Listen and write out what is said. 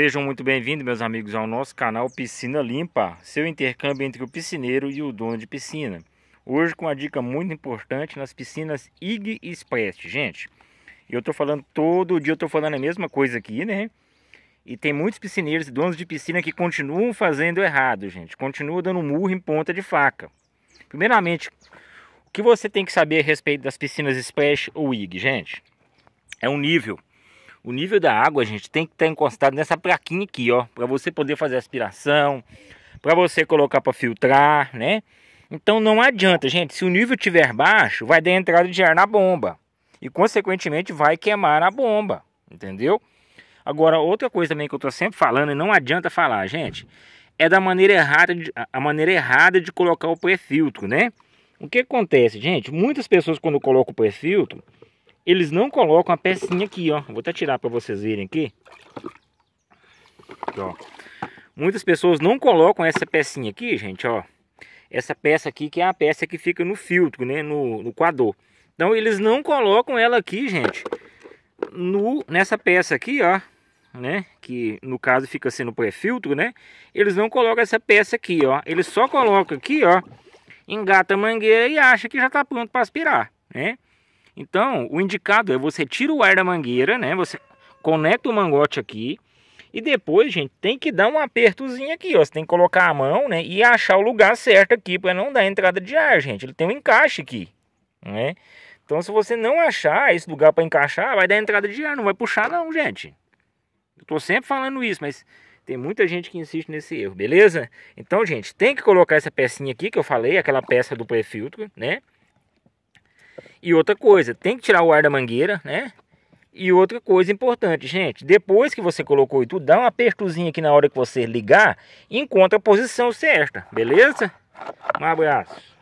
Sejam muito bem-vindos, meus amigos, ao nosso canal Piscina Limpa, seu intercâmbio entre o piscineiro e o dono de piscina. Hoje com uma dica muito importante nas piscinas IG e Splash. Gente, eu tô falando todo dia, eu tô falando a mesma coisa aqui, né? E tem muitos piscineiros e donos de piscina que continuam fazendo errado, gente. Continuam dando murro em ponta de faca. Primeiramente, o que você tem que saber a respeito das piscinas Splash ou IG, gente? É um nível o nível da água, gente, tem que estar tá encostado nessa plaquinha aqui, ó. Para você poder fazer aspiração, para você colocar para filtrar, né? Então não adianta, gente. Se o nível estiver baixo, vai dar entrada de ar na bomba. E, consequentemente, vai queimar a bomba, entendeu? Agora, outra coisa também que eu estou sempre falando, e não adianta falar, gente, é da maneira errada de, a maneira errada de colocar o pré-filtro, né? O que acontece, gente? Muitas pessoas quando colocam o pré-filtro, eles não colocam a pecinha aqui, ó. Vou até tirar para vocês verem aqui. Ó. Muitas pessoas não colocam essa pecinha aqui, gente, ó. Essa peça aqui que é a peça que fica no filtro, né, no, no coador. Então eles não colocam ela aqui, gente, no, nessa peça aqui, ó. Né? Que no caso fica sendo pré-filtro, né? Eles não colocam essa peça aqui, ó. Eles só colocam aqui, ó. Engata a mangueira e acha que já tá pronto para aspirar, né? Então, o indicado é você tira o ar da mangueira, né? Você conecta o mangote aqui. E depois, gente, tem que dar um apertozinho aqui, ó. Você tem que colocar a mão, né? E achar o lugar certo aqui, para não dar entrada de ar, gente. Ele tem um encaixe aqui, né? Então, se você não achar esse lugar para encaixar, vai dar entrada de ar, não vai puxar não, gente. Eu tô sempre falando isso, mas tem muita gente que insiste nesse erro, beleza? Então, gente, tem que colocar essa pecinha aqui que eu falei, aquela peça do pré-filtro, né? E outra coisa, tem que tirar o ar da mangueira, né? E outra coisa importante, gente, depois que você colocou e tudo, dá um apertozinho aqui na hora que você ligar, encontra a posição certa, beleza? Um abraço.